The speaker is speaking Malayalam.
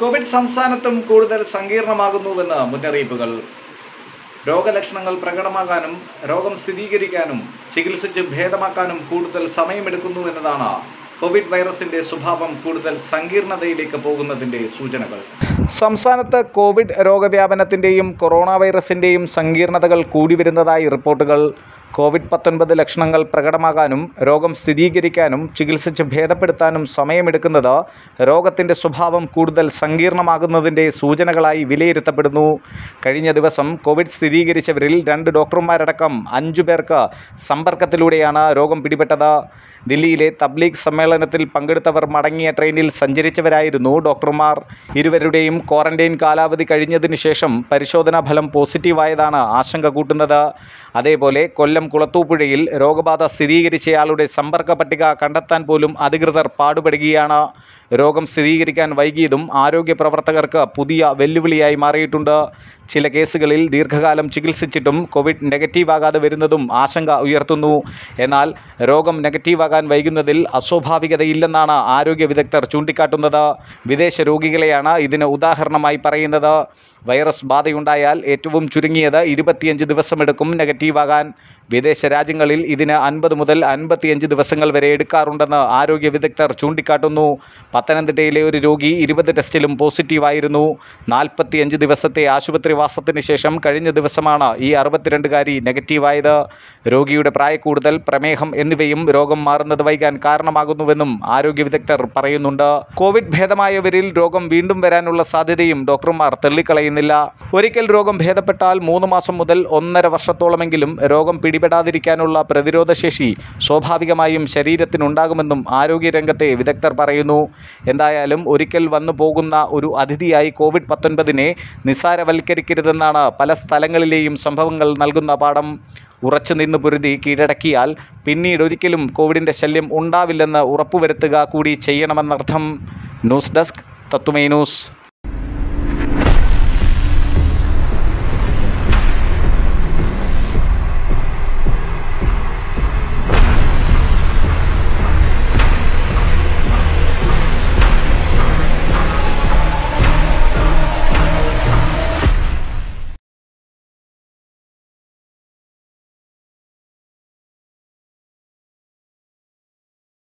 കോവിഡ് സംസ്ഥാനത്തും കൂടുതൽ സങ്കീർണമാകുന്നുവെന്ന് മുന്നറിയിപ്പുകൾ രോഗലക്ഷണങ്ങൾ പ്രകടമാകാനും രോഗം സ്ഥിരീകരിക്കാനും ചികിത്സിച്ച് ഭേദമാക്കാനും കൂടുതൽ സമയമെടുക്കുന്നുവെന്നതാണ് കോവിഡ് വൈറസിന്റെ സ്വഭാവം കൂടുതൽ സങ്കീർണതയിലേക്ക് പോകുന്നതിന്റെ സൂചനകൾ സംസ്ഥാനത്ത് കോവിഡ് രോഗവ്യാപനത്തിന്റെയും കൊറോണ വൈറസിന്റെയും സങ്കീർണതകൾ കൂടി വരുന്നതായി റിപ്പോർട്ടുകൾ കോവിഡ് പത്തൊൻപത് ലക്ഷണങ്ങൾ പ്രകടമാകാനും രോഗം സ്ഥിരീകരിക്കാനും ചികിത്സിച്ച് ഭേദപ്പെടുത്താനും സമയമെടുക്കുന്നത് രോഗത്തിൻ്റെ സ്വഭാവം കൂടുതൽ സങ്കീർണമാകുന്നതിൻ്റെ സൂചനകളായി വിലയിരുത്തപ്പെടുന്നു കഴിഞ്ഞ ദിവസം കോവിഡ് സ്ഥിരീകരിച്ചവരിൽ രണ്ട് ഡോക്ടർമാരടക്കം അഞ്ചു പേർക്ക് സമ്പർക്കത്തിലൂടെയാണ് രോഗം പിടിപെട്ടത് ദില്ലിയിലെ തബ്ലീഗ് സമ്മേളനത്തിൽ പങ്കെടുത്തവർ മടങ്ങിയ ട്രെയിനിൽ സഞ്ചരിച്ചവരായിരുന്നു ഡോക്ടർമാർ ഇരുവരുടെയും ക്വാറന്റൈൻ കാലാവധി കഴിഞ്ഞതിന് ശേഷം പരിശോധനാ ഫലം പോസിറ്റീവായതാണ് ആശങ്ക കൂട്ടുന്നത് അതേപോലെ കൊല്ലം തിരുവനന്തപുരം കുളത്തൂപ്പുഴയിൽ രോഗബാധ സ്ഥിരീകരിച്ചയാളുടെ സമ്പർക്ക പട്ടിക കണ്ടെത്താൻ പോലും അധികൃതർ പാടുപെടുകയാണ് രോഗം സ്ഥിരീകരിക്കാൻ വൈകിയതും ആരോഗ്യ പ്രവർത്തകർക്ക് പുതിയ വെല്ലുവിളിയായി മാറിയിട്ടുണ്ട് ചില കേസുകളിൽ ദീർഘകാലം ചികിത്സിച്ചിട്ടും കോവിഡ് നെഗറ്റീവാകാതെ വരുന്നതും ആശങ്ക ഉയർത്തുന്നു എന്നാൽ രോഗം നെഗറ്റീവാകാൻ വൈകുന്നതിൽ അസ്വാഭാവികതയില്ലെന്നാണ് ആരോഗ്യ വിദഗ്ധർ ചൂണ്ടിക്കാട്ടുന്നത് വിദേശ രോഗികളെയാണ് ഇതിന് ഉദാഹരണമായി പറയുന്നത് വൈറസ് ബാധയുണ്ടായാൽ ഏറ്റവും ചുരുങ്ങിയത് ഇരുപത്തിയഞ്ച് ദിവസമെടുക്കും നെഗറ്റീവാകാൻ വിദേശ രാജ്യങ്ങളിൽ ഇതിന് അൻപത് മുതൽ അൻപത്തിയഞ്ച് ദിവസങ്ങൾ വരെ എടുക്കാറുണ്ടെന്ന് ആരോഗ്യ വിദഗ്ധർ ചൂണ്ടിക്കാട്ടുന്നു പത്തനംതിട്ടയിലെ ഒരു രോഗി ഇരുപത് ടെസ്റ്റിലും പോസിറ്റീവായിരുന്നു നാൽപ്പത്തിയഞ്ച് ദിവസത്തെ ആശുപത്രിവാസത്തിന് ശേഷം കഴിഞ്ഞ ദിവസമാണ് ഈ അറുപത്തിരണ്ടുകാരി നെഗറ്റീവായത് രോഗിയുടെ പ്രായക്കൂടുതൽ പ്രമേഹം എന്നിവയും രോഗം മാറുന്നത് വൈകാൻ കാരണമാകുന്നുവെന്നും ആരോഗ്യ വിദഗ്ധർ പറയുന്നുണ്ട് കോവിഡ് ഭേദമായവരിൽ രോഗം വീണ്ടും വരാനുള്ള സാധ്യതയും ഡോക്ടർമാർ തള്ളിക്കളയുന്നില്ല ഒരിക്കൽ രോഗം ഭേദപ്പെട്ടാൽ മൂന്ന് മാസം മുതൽ ഒന്നര വർഷത്തോളമെങ്കിലും രോഗം പിടിപെടാതിരിക്കാനുള്ള പ്രതിരോധശേഷി സ്വാഭാവികമായും ശരീരത്തിനുണ്ടാകുമെന്നും ആരോഗ്യരംഗത്തെ വിദഗ്ധർ പറയുന്നു എന്തായാലും ഒരിക്കൽ വന്നു പോകുന്ന ഒരു അതിഥിയായി കോവിഡ് പത്തൊൻപതിനെ നിസ്സാരവൽക്കരിക്കരുതെന്നാണ് പല സ്ഥലങ്ങളിലെയും സംഭവങ്ങൾ നൽകുന്ന പാഠം ഉറച്ചു നിന്ന് പൊരുതി കീഴടക്കിയാൽ പിന്നീട് ഒരിക്കലും കോവിഡിൻ്റെ ശല്യം ഉണ്ടാവില്ലെന്ന് ഉറപ്പുവരുത്തുക കൂടി ചെയ്യണമെന്നർത്ഥം ന്യൂസ് ഡെസ്ക് തത്വമേ ന്യൂസ്